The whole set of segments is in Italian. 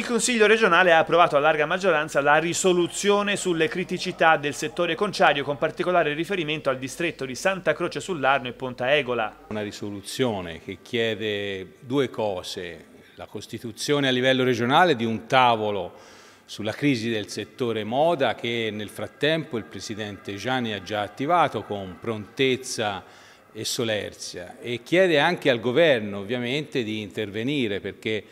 Il Consiglio regionale ha approvato a larga maggioranza la risoluzione sulle criticità del settore conciario con particolare riferimento al distretto di Santa Croce sull'Arno e Ponta Egola. Una risoluzione che chiede due cose, la costituzione a livello regionale di un tavolo sulla crisi del settore moda che nel frattempo il Presidente Gianni ha già attivato con prontezza e solerzia e chiede anche al Governo ovviamente di intervenire perché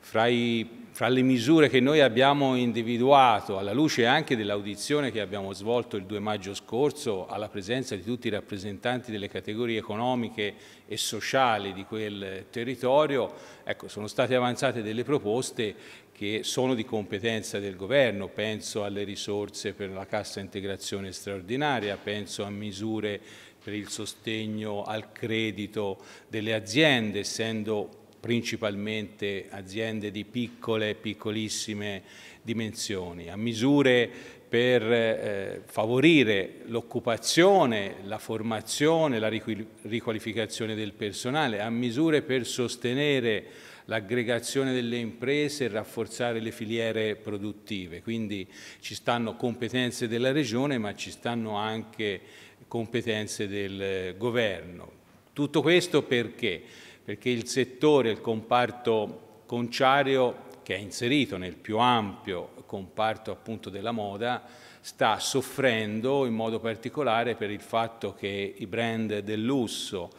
fra i fra le misure che noi abbiamo individuato, alla luce anche dell'audizione che abbiamo svolto il 2 maggio scorso, alla presenza di tutti i rappresentanti delle categorie economiche e sociali di quel territorio, ecco, sono state avanzate delle proposte che sono di competenza del governo, penso alle risorse per la cassa integrazione straordinaria, penso a misure per il sostegno al credito delle aziende, essendo principalmente aziende di piccole e piccolissime dimensioni, a misure per eh, favorire l'occupazione, la formazione, la riqualificazione del personale, a misure per sostenere l'aggregazione delle imprese e rafforzare le filiere produttive. Quindi ci stanno competenze della Regione ma ci stanno anche competenze del eh, Governo. Tutto questo perché? perché il settore, il comparto conciario, che è inserito nel più ampio comparto appunto della moda, sta soffrendo in modo particolare per il fatto che i brand del lusso,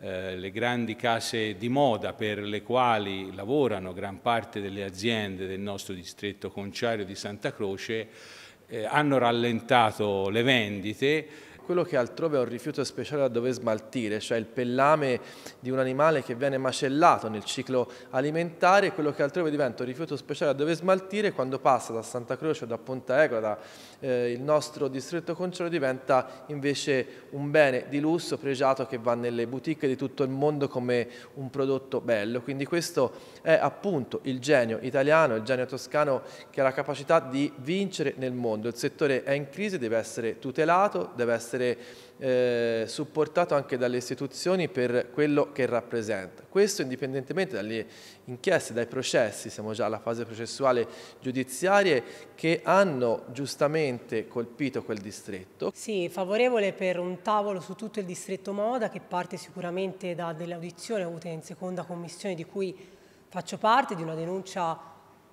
eh, le grandi case di moda per le quali lavorano gran parte delle aziende del nostro distretto conciario di Santa Croce, eh, hanno rallentato le vendite quello che altrove è un rifiuto speciale da dover smaltire, cioè il pellame di un animale che viene macellato nel ciclo alimentare, quello che altrove diventa un rifiuto speciale da dover smaltire quando passa da Santa Croce o da Ponta Egola, da, eh, il nostro distretto conciolo diventa invece un bene di lusso pregiato che va nelle boutique di tutto il mondo come un prodotto bello. Quindi questo è appunto il genio italiano, il genio toscano che ha la capacità di vincere nel mondo. Il settore è in crisi, deve essere tutelato, deve essere essere eh, supportato anche dalle istituzioni per quello che rappresenta. Questo indipendentemente dalle inchieste, dai processi, siamo già alla fase processuale giudiziaria, che hanno giustamente colpito quel distretto. Sì, favorevole per un tavolo su tutto il distretto Moda che parte sicuramente da delle audizioni avute in seconda commissione di cui faccio parte, di una denuncia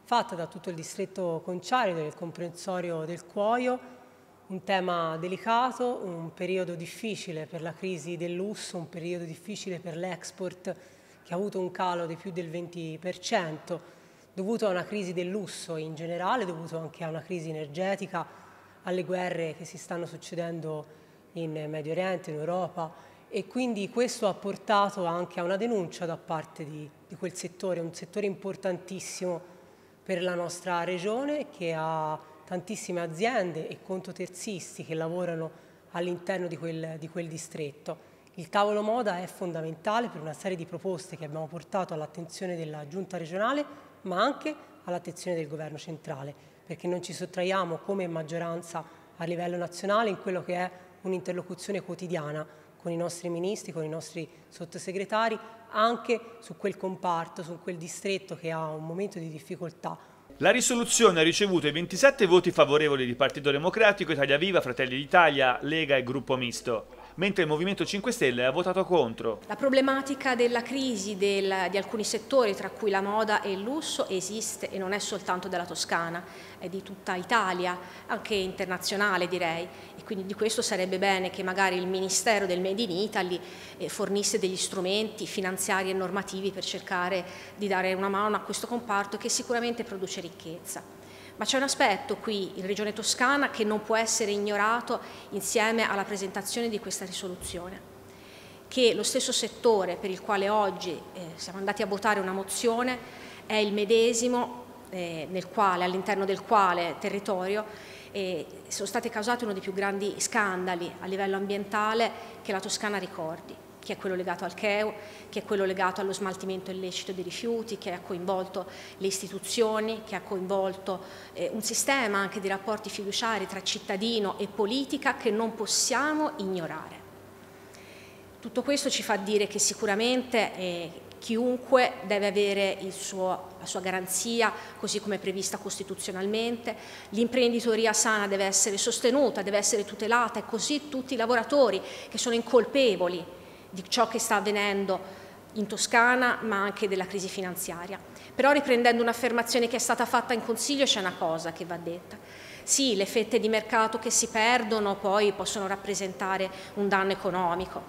fatta da tutto il distretto conciario del comprensorio del Cuoio un tema delicato, un periodo difficile per la crisi del lusso, un periodo difficile per l'export che ha avuto un calo di più del 20% dovuto a una crisi del lusso in generale, dovuto anche a una crisi energetica, alle guerre che si stanno succedendo in Medio Oriente, in Europa e quindi questo ha portato anche a una denuncia da parte di, di quel settore, un settore importantissimo per la nostra regione che ha tantissime aziende e conto terzisti che lavorano all'interno di, di quel, distretto. Il tavolo moda è fondamentale per una serie di proposte che abbiamo portato all'attenzione della giunta regionale ma anche all'attenzione del governo centrale perché non ci sottraiamo come maggioranza a livello nazionale in quello che è un'interlocuzione quotidiana con i nostri ministri, con i nostri sottosegretari, anche su quel comparto, su quel distretto che ha un momento di difficoltà la risoluzione ha ricevuto i 27 voti favorevoli di Partito Democratico, Italia Viva, Fratelli d'Italia, Lega e Gruppo Misto mentre il Movimento 5 Stelle ha votato contro. La problematica della crisi del, di alcuni settori, tra cui la moda e il lusso, esiste e non è soltanto della Toscana, è di tutta Italia, anche internazionale direi, e quindi di questo sarebbe bene che magari il Ministero del Made in Italy eh, fornisse degli strumenti finanziari e normativi per cercare di dare una mano a questo comparto che sicuramente produce ricchezza. Ma c'è un aspetto qui in Regione Toscana che non può essere ignorato insieme alla presentazione di questa risoluzione, che lo stesso settore per il quale oggi eh, siamo andati a votare una mozione è il medesimo eh, all'interno del quale territorio eh, sono stati causati uno dei più grandi scandali a livello ambientale che la Toscana ricordi che è quello legato al CHEU, che è quello legato allo smaltimento illecito dei rifiuti, che ha coinvolto le istituzioni, che ha coinvolto eh, un sistema anche di rapporti fiduciari tra cittadino e politica che non possiamo ignorare. Tutto questo ci fa dire che sicuramente eh, chiunque deve avere suo, la sua garanzia così come prevista costituzionalmente, l'imprenditoria sana deve essere sostenuta, deve essere tutelata e così tutti i lavoratori che sono incolpevoli di ciò che sta avvenendo in Toscana ma anche della crisi finanziaria. Però riprendendo un'affermazione che è stata fatta in Consiglio c'è una cosa che va detta. Sì, le fette di mercato che si perdono poi possono rappresentare un danno economico,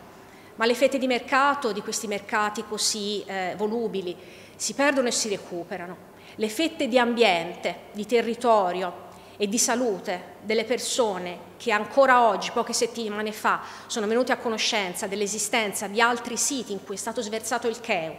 ma le fette di mercato di questi mercati così eh, volubili si perdono e si recuperano. Le fette di ambiente, di territorio, e di salute delle persone che ancora oggi, poche settimane fa, sono venute a conoscenza dell'esistenza di altri siti in cui è stato sversato il CEU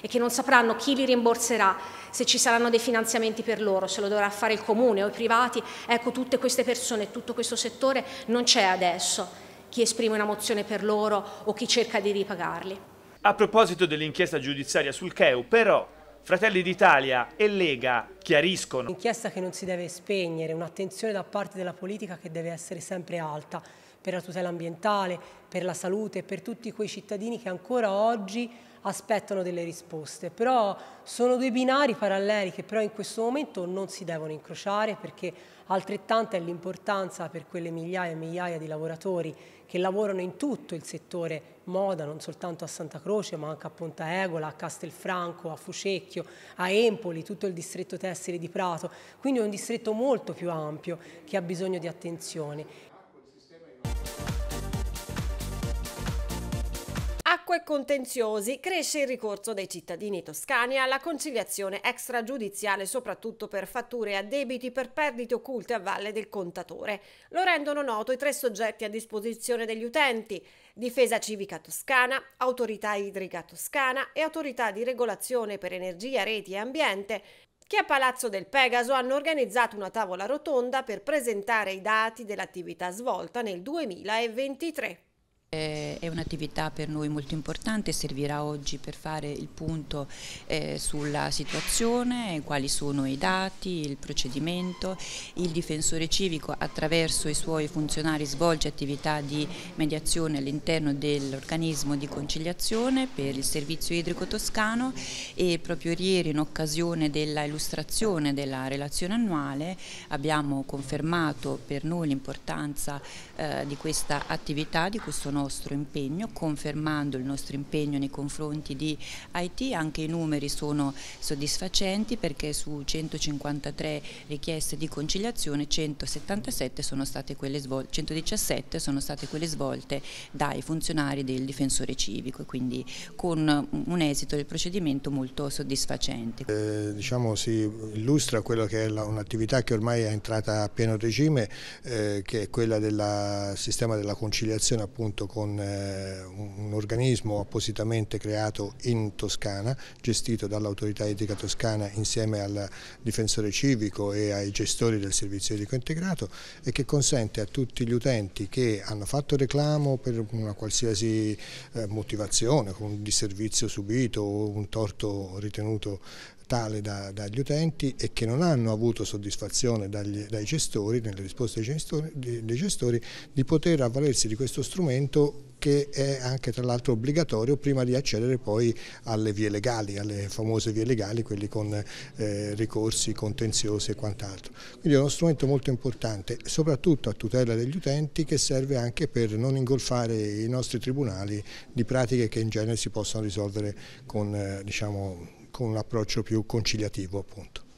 e che non sapranno chi li rimborserà, se ci saranno dei finanziamenti per loro, se lo dovrà fare il comune o i privati, ecco tutte queste persone, tutto questo settore non c'è adesso chi esprime una mozione per loro o chi cerca di ripagarli. A proposito dell'inchiesta giudiziaria sul CEU, però Fratelli d'Italia e Lega chiariscono. Un'inchiesta che non si deve spegnere, un'attenzione da parte della politica che deve essere sempre alta per la tutela ambientale, per la salute, per tutti quei cittadini che ancora oggi aspettano delle risposte. Però sono due binari paralleli che però in questo momento non si devono incrociare perché altrettanta è l'importanza per quelle migliaia e migliaia di lavoratori che lavorano in tutto il settore moda, non soltanto a Santa Croce, ma anche a Ponta Egola, a Castelfranco, a Fucecchio, a Empoli, tutto il distretto tessile di Prato. Quindi è un distretto molto più ampio che ha bisogno di attenzione acque contenziosi cresce il ricorso dei cittadini toscani alla conciliazione extragiudiziale soprattutto per fatture a debiti per perdite occulte a valle del contatore. Lo rendono noto i tre soggetti a disposizione degli utenti, Difesa Civica Toscana, Autorità Idrica Toscana e Autorità di Regolazione per Energia, Reti e Ambiente, che a Palazzo del Pegaso hanno organizzato una tavola rotonda per presentare i dati dell'attività svolta nel 2023. Eh, è un'attività per noi molto importante, servirà oggi per fare il punto eh, sulla situazione, quali sono i dati, il procedimento. Il difensore civico attraverso i suoi funzionari svolge attività di mediazione all'interno dell'organismo di conciliazione per il servizio idrico toscano e proprio ieri in occasione dell'illustrazione della relazione annuale abbiamo confermato per noi l'importanza eh, di questa attività, di questo nuovo nostro impegno, confermando il nostro impegno nei confronti di Haiti. anche i numeri sono soddisfacenti perché su 153 richieste di conciliazione 177 sono state quelle svolte, 117 sono state quelle svolte dai funzionari del difensore civico, quindi con un esito del procedimento molto soddisfacente. Eh, diciamo si illustra quella che è un'attività che ormai è entrata a pieno regime, eh, che è quella del sistema della conciliazione appunto con eh, un organismo appositamente creato in Toscana, gestito dall'autorità etica toscana insieme al difensore civico e ai gestori del servizio etico integrato e che consente a tutti gli utenti che hanno fatto reclamo per una qualsiasi eh, motivazione, un disservizio subito o un torto ritenuto tale da, dagli utenti e che non hanno avuto soddisfazione dagli, dai gestori, nelle risposte dei gestori, dei gestori, di poter avvalersi di questo strumento che è anche tra l'altro obbligatorio prima di accedere poi alle vie legali, alle famose vie legali, quelli con eh, ricorsi contenziosi e quant'altro. Quindi è uno strumento molto importante, soprattutto a tutela degli utenti che serve anche per non ingolfare i nostri tribunali di pratiche che in genere si possono risolvere con eh, diciamo, con un approccio più conciliativo appunto.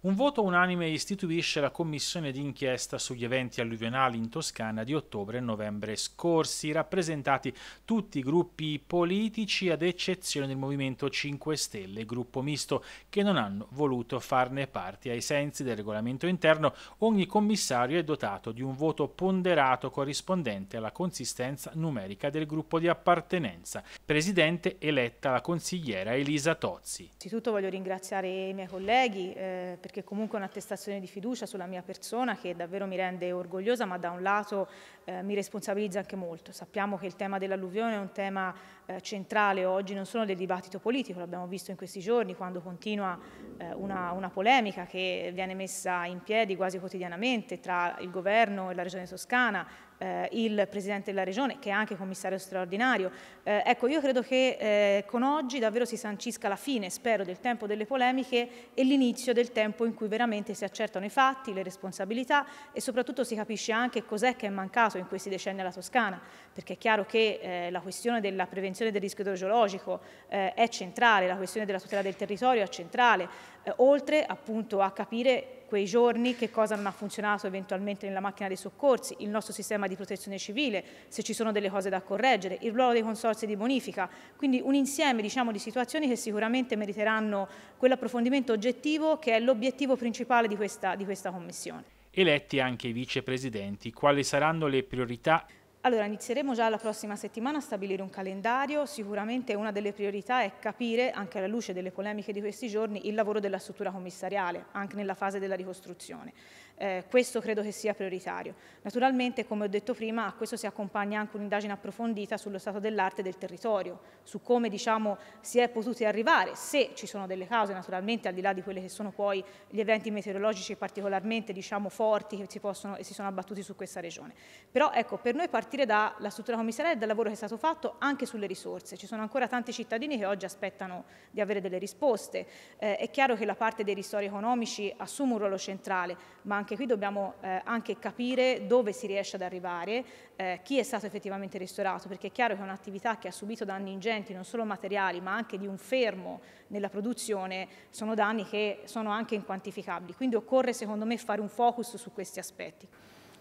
Un voto unanime istituisce la commissione d'inchiesta sugli eventi alluvionali in Toscana di ottobre e novembre scorsi, rappresentati tutti i gruppi politici ad eccezione del Movimento 5 Stelle, gruppo misto che non hanno voluto farne parte. Ai sensi del regolamento interno ogni commissario è dotato di un voto ponderato corrispondente alla consistenza numerica del gruppo di appartenenza. Presidente eletta la consigliera Elisa Tozzi. Innanzitutto voglio ringraziare i miei colleghi eh, perché comunque è un'attestazione di fiducia sulla mia persona che davvero mi rende orgogliosa, ma da un lato eh, mi responsabilizza anche molto. Sappiamo che il tema dell'alluvione è un tema eh, centrale oggi non sono del dibattito politico, l'abbiamo visto in questi giorni quando continua eh, una, una, polemica che viene messa in piedi quasi quotidianamente tra il governo e la regione toscana, eh, il presidente della regione che è anche commissario straordinario. Eh, ecco, io credo che eh, con oggi davvero si sancisca la fine, spero, del tempo delle polemiche e l'inizio del tempo in cui veramente si accertano i fatti, le responsabilità e soprattutto si capisce anche cos'è che è mancato in questi decenni alla Toscana perché è chiaro che eh, la questione della prevenzione del rischio idrogeologico eh, è centrale, la questione della tutela del territorio è centrale, eh, oltre appunto a capire quei giorni che cosa non ha funzionato eventualmente nella macchina dei soccorsi, il nostro sistema di protezione civile, se ci sono delle cose da correggere, il ruolo dei consorzi di bonifica, quindi un insieme diciamo, di situazioni che sicuramente meriteranno quell'approfondimento oggettivo che è l'obiettivo principale di questa, di questa commissione eletti anche i vicepresidenti, quali saranno le priorità allora, inizieremo già la prossima settimana a stabilire un calendario, sicuramente una delle priorità è capire, anche alla luce delle polemiche di questi giorni, il lavoro della struttura commissariale, anche nella fase della ricostruzione eh, questo credo che sia prioritario. Naturalmente, come ho detto prima, a questo si accompagna anche un'indagine approfondita sullo stato dell'arte del territorio, su come diciamo, si è potuti arrivare, se ci sono delle cause, naturalmente al di là di quelli che sono poi gli eventi meteorologici particolarmente diciamo, forti che si, possono, e si sono abbattuti su questa regione. Però ecco, per noi partire dalla struttura commissariale e dal lavoro che è stato fatto anche sulle risorse. Ci sono ancora tanti cittadini che oggi aspettano di avere delle risposte. Eh, è chiaro che la parte dei ristori economici assume un ruolo centrale, ma anche anche qui dobbiamo eh, anche capire dove si riesce ad arrivare, eh, chi è stato effettivamente ristorato, perché è chiaro che è un'attività che ha subito danni ingenti, non solo materiali, ma anche di un fermo nella produzione, sono danni che sono anche inquantificabili. Quindi occorre secondo me fare un focus su questi aspetti.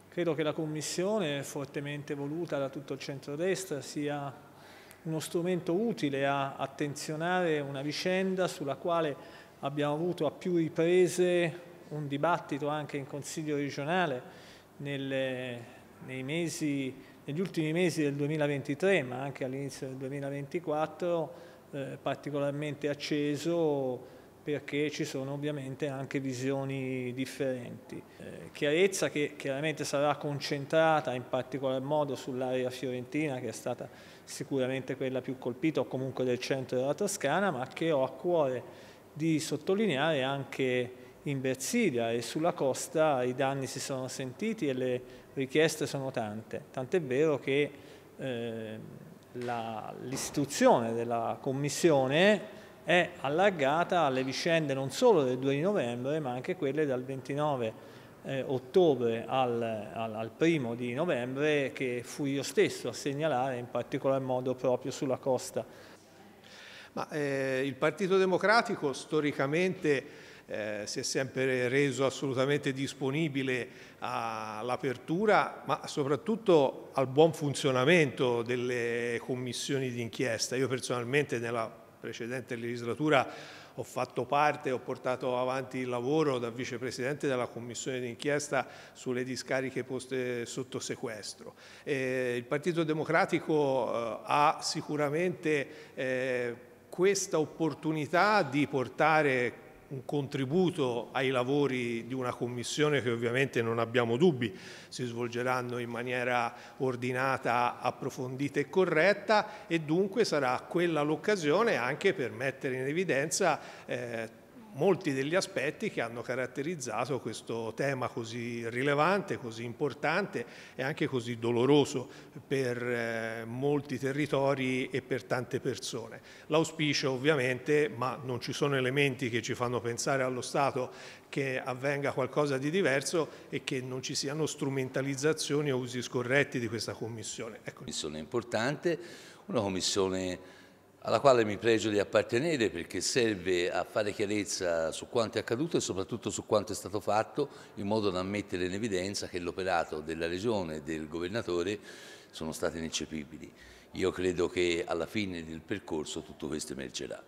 Credo che la Commissione, fortemente voluta da tutto il centrodestra, sia uno strumento utile a attenzionare una vicenda sulla quale abbiamo avuto a più riprese un dibattito anche in Consiglio regionale nelle, mesi, negli ultimi mesi del 2023, ma anche all'inizio del 2024, eh, particolarmente acceso perché ci sono ovviamente anche visioni differenti. Eh, chiarezza che chiaramente sarà concentrata in particolar modo sull'area fiorentina che è stata sicuramente quella più colpita o comunque del centro della Toscana ma che ho a cuore di sottolineare anche in Versilia e sulla costa i danni si sono sentiti e le richieste sono tante, tant'è vero che eh, l'istituzione della commissione è allargata alle vicende non solo del 2 di novembre ma anche quelle dal 29 eh, ottobre al, al, al, primo di novembre che fui io stesso a segnalare in particolar modo proprio sulla costa. Ma, eh, il Partito Democratico storicamente eh, si è sempre reso assolutamente disponibile all'apertura, ma soprattutto al buon funzionamento delle commissioni d'inchiesta. Io personalmente nella precedente legislatura ho fatto parte, ho portato avanti il lavoro da vicepresidente della commissione d'inchiesta sulle discariche poste sotto sequestro. Eh, il Partito Democratico eh, ha sicuramente eh, questa opportunità di portare un contributo ai lavori di una commissione che ovviamente non abbiamo dubbi si svolgeranno in maniera ordinata, approfondita e corretta e dunque sarà quella l'occasione anche per mettere in evidenza eh, molti degli aspetti che hanno caratterizzato questo tema così rilevante, così importante e anche così doloroso per eh, molti territori e per tante persone. L'auspicio ovviamente, ma non ci sono elementi che ci fanno pensare allo Stato che avvenga qualcosa di diverso e che non ci siano strumentalizzazioni o usi scorretti di questa Commissione. Ecco. Una Commissione importante, una Commissione alla quale mi pregio di appartenere perché serve a fare chiarezza su quanto è accaduto e soprattutto su quanto è stato fatto in modo da mettere in evidenza che l'operato della Regione e del Governatore sono stati ineccepibili. Io credo che alla fine del percorso tutto questo emergerà.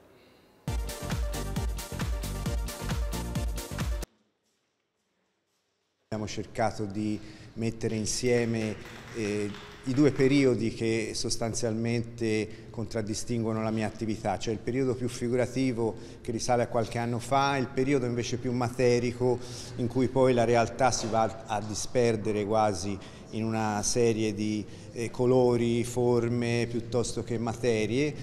Abbiamo cercato di mettere insieme eh, i due periodi che sostanzialmente contraddistinguono la mia attività, cioè il periodo più figurativo che risale a qualche anno fa e il periodo invece più materico in cui poi la realtà si va a disperdere quasi in una serie di eh, colori, forme piuttosto che materie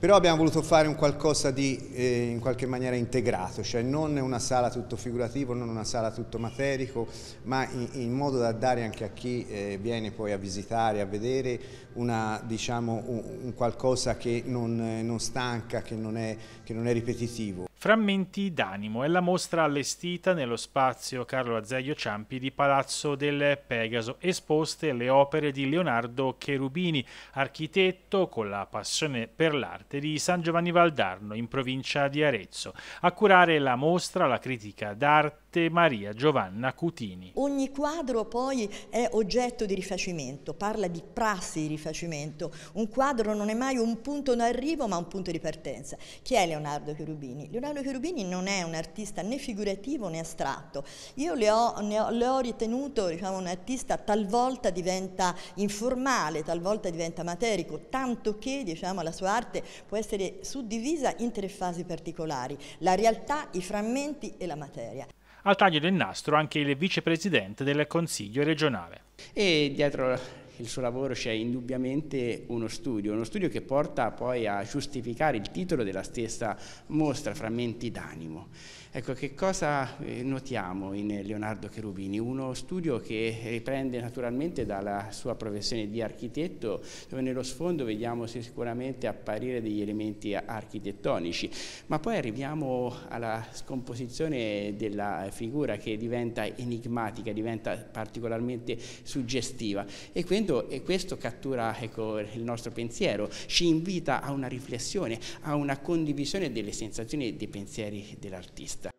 però abbiamo voluto fare un qualcosa di eh, in qualche maniera integrato, cioè non una sala tutto figurativo, non una sala tutto materico, ma in, in modo da dare anche a chi eh, viene poi a visitare, a vedere una, diciamo, un, un, qualcosa che non, eh, non stanca, che non è, che non è ripetitivo. Frammenti d'animo è la mostra allestita nello spazio Carlo Azeglio Ciampi di Palazzo del Pegaso, esposte le opere di Leonardo Cherubini, architetto con la passione per l'arte di San Giovanni Valdarno in provincia di Arezzo. A curare la mostra la critica d'arte Matte Maria Giovanna Cutini. Ogni quadro poi è oggetto di rifacimento, parla di prassi di rifacimento. Un quadro non è mai un punto d'arrivo ma un punto di partenza. Chi è Leonardo Cherubini? Leonardo Cherubini non è un artista né figurativo né astratto. Io le ho, ho, le ho ritenuto diciamo, un artista talvolta diventa informale, talvolta diventa materico, tanto che diciamo, la sua arte può essere suddivisa in tre fasi particolari, la realtà, i frammenti e la materia. Al taglio del nastro anche il vicepresidente del Consiglio regionale. E dietro il suo lavoro c'è indubbiamente uno studio, uno studio che porta poi a giustificare il titolo della stessa mostra, Frammenti d'animo. Ecco, che cosa eh, notiamo in Leonardo Cherubini? Uno studio che riprende naturalmente dalla sua professione di architetto, dove nello sfondo vediamo sicuramente apparire degli elementi architettonici, ma poi arriviamo alla scomposizione della figura che diventa enigmatica, diventa particolarmente suggestiva e quindi Guido, e questo cattura ecco, il nostro pensiero, ci invita a una riflessione, a una condivisione delle sensazioni e dei pensieri dell'artista.